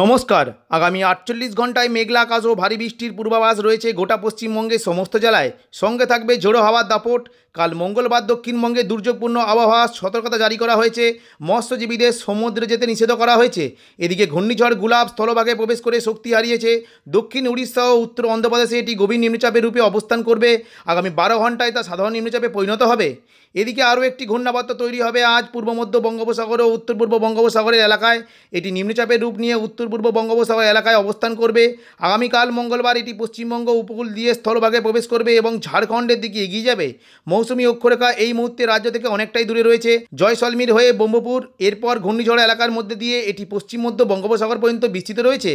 নমস্কার আগামী আটচল্লিশ ঘন্টায় মেঘলা আকাশ ও ভারী বৃষ্টির পূর্বাভাস রয়েছে গোটা পশ্চিমবঙ্গের সমস্ত জেলায় সঙ্গে থাকবে ঝোড়ো হাওয়ার দাপট কাল মঙ্গলবার দক্ষিণবঙ্গে দুর্যোগপূর্ণ আবহাওয়া সতর্কতা জারি করা হয়েছে মৎস্যজীবীদের সমুদ্রে যেতে নিষেধ করা হয়েছে এদিকে ঘূর্ণিঝড় গুলাব স্থলভাগে প্রবেশ করে শক্তি হারিয়েছে দক্ষিণ উড়িষ্যা ও উত্তর অন্ধ্রপ্রদেশে এটি গভীর নিম্নচাপের রূপে অবস্থান করবে আগামী বারো ঘন্টায় তা সাধারণ নিম্নচাপে পরিণত হবে এদিকে আরও একটি ঘূর্ণাবর্ত তৈরি হবে আজ পূর্ব মধ্য বঙ্গোপসাগর ও উত্তর পূর্ব বঙ্গোপসাগরের এলাকায় এটি নিম্নচাপের রূপ নিয়ে উত্তর পূর্ব বঙ্গোপসাগর এলাকায় অবস্থান করবে আগামীকাল মঙ্গলবার এটি পশ্চিমবঙ্গ উপকূল দিয়ে স্থলভাগে প্রবেশ করবে এবং ঝাড়খণ্ডের দিকে এগিয়ে যাবে মৌসুমী অক্ষরেখা এই মুহূর্তে রাজ্য থেকে অনেকটাই দূরে রয়েছে জয়সলমীর হয়ে ব্রহ্মপুর এরপর ঘূর্ণিঝড় এলাকার মধ্যে দিয়ে এটি পশ্চিম মধ্য বঙ্গোপসাগর পর্যন্ত বিস্তৃত রয়েছে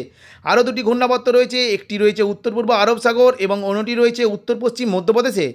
আরও দুটি ঘূর্ণাবর্ত রয়েছে একটি রয়েছে উত্তর পূর্ব আরব সাগর এবং অন্যটি রয়েছে উত্তর পশ্চিম মধ্যপ্রদেশে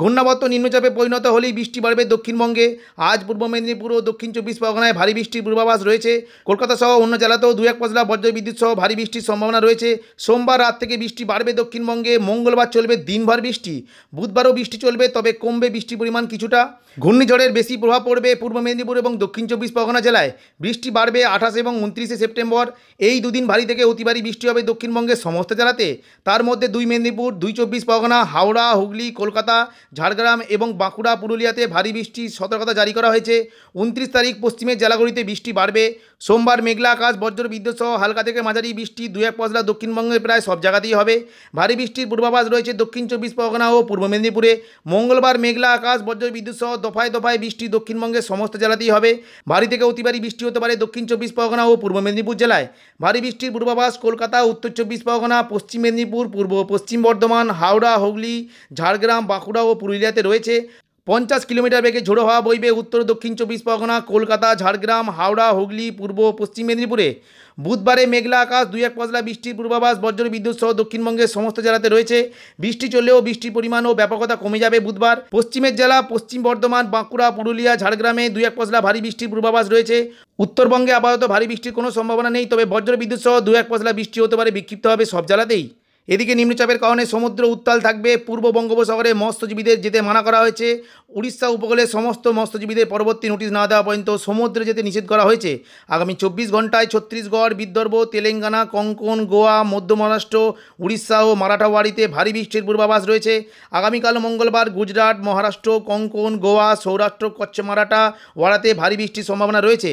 ঘূর্ণাবর্ত নিম্নচাপে পরিণত হলেই বৃষ্টি বাড়বে দক্ষিণবঙ্গে আজ পূর্ব মেদিনীপুর ও দক্ষিণ চব্বিশ পরগনায় ভারী বৃষ্টির পূর্বাভাস রয়েছে কলকাতা সহ অন্য জেলাতেও দু এক পশলা বজ্রবিদ্যুৎ সহ ভারী বৃষ্টির সম্ভাবনা রয়েছে সোমবার রাত থেকে বৃষ্টি বাড়বে দক্ষিণবঙ্গে মঙ্গলবার চলবে দিনভর বৃষ্টি বুধবারও বৃষ্টি চলবে তবে কমবে বৃষ্টির পরিমাণ কিছুটা ঘূর্ণিঝড়ের বেশি প্রভাব পড়বে পূর্ব মেদিনীপুর এবং দক্ষিণ চব্বিশ পরগনা জেলায় বৃষ্টি বাড়বে আঠাশ এবং উনত্রিশে সেপ্টেম্বর এই দুদিন ভারী থেকে অতি ভারী বৃষ্টি হবে দক্ষিণবঙ্গের সমস্ত জেলাতে তার মধ্যে দুই মেদিনীপুর দুই চব্বিশ পরগনা হাওড়া হুগলি কলকাতা ঝাড়গ্রাম এবং বাঁকুড়া পুরুলিয়াতে ভারী বৃষ্টির সতর্কতা জারি করা হয়েছে উনত্রিশ তারিখ পশ্চিমের জেলাগুলিতে বৃষ্টি বাড়বে সোমবার মেঘলা আকাশ বজ্র বিদ্যুৎ সহ হালকা থেকে মাঝারি বৃষ্টি দু এক পশলা দক্ষিণবঙ্গের প্রায় সব জায়গাতেই হবে ভারী বৃষ্টির পূর্বাভাস রয়েছে দক্ষিণ চব্বিশ পরগনা ও পূর্ব মেদিনীপুরে মঙ্গলবার মেঘলা আকাশ বজ্র বিদ্যুৎ সহ দফায় দফায় বৃষ্টি দক্ষিণবঙ্গের সমস্ত জেলাতেই হবে ভারী থেকে অতি ভারী বৃষ্টি হতে পারে দক্ষিণ চব্বিশ পরগনা ও পূর্ব মেদিনীপুর জেলায় ভারী বৃষ্টির পূর্বাভাস কলকাতা উত্তর চব্বিশ পরগনা পশ্চিম মেদিনীপুর পূর্ব পশ্চিম বর্ধমান হাওড়া হুগলি ঝাড়গ্রাম বাঁকুড়া ও পুরুলিয়াতে রয়েছে পঞ্চাশ কিলোমিটার বেগে ঝোড়ো হওয়া বইবে উত্তর দক্ষিণ চব্বিশ পরগনা কলকাতা ঝাড়গ্রাম হাওড়া হুগলি পূর্ব পশ্চিম মেদিনীপুরে বুধবারে মেঘলা আকাশ দুই এক পশলা বৃষ্টির পূর্বাভাস বজ্র বিদ্যুৎ সহ দক্ষিণবঙ্গের সমস্ত জেলাতে রয়েছে বৃষ্টি চললেও বৃষ্টির পরিমাণ ও ব্যাপকতা কমে যাবে বুধবার পশ্চিমের জেলা পশ্চিম বর্ধমান বাঁকুড়া পুরুলিয়া ঝাড়গ্রামে দুই এক পশলা ভারী বৃষ্টির পূর্বাভাস রয়েছে উত্তরবঙ্গে আপাতত ভারী বৃষ্টির কোনো সম্ভাবনা নেই তবে বজ্র বিদ্যুৎ সহ দু এক পশলা বৃষ্টি হতে পারে বিক্ষিপ্ত হবে সব জেলাতেই এদিকে নিম্নচাপের কারণে সমুদ্র উত্তাল থাকবে পূর্ব বঙ্গোপসাগরে মৎস্যজীবীদের যেতে মানা করা হয়েছে উড়িষ্যা উপকূলে সমস্ত মৎস্যজীবীদের পরবর্তী নোটিশ না দেওয়া পর্যন্ত সমুদ্রে যেতে নিষেধ করা হয়েছে আগামী চব্বিশ ঘন্টায় ছত্তিশগড় বিদর্ভ তেলেঙ্গানা কঙ্কন গোয়া মধ্য মহারাষ্ট্র উড়িষ্যা ও মারাঠাওয়াড়িতে ভারী বৃষ্টির পূর্বাভাস রয়েছে আগামীকাল মঙ্গলবার গুজরাট মহারাষ্ট্র কঙ্কন গোয়া সৌরাষ্ট্র কচ্ছ মারাঠা ওয়াড়াতে ভারী বৃষ্টির সম্ভাবনা রয়েছে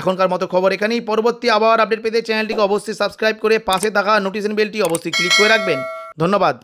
এখনকার মতো খবর এখানেই পরবর্তী আবার আপডেট পেতে চ্যানেলটিকে অবশ্যই সাবস্ক্রাইব করে পাশে থাকা নোটিশন বেলটি অবশ্যই ক্লিক করে রাখবেন ধন্যবাদ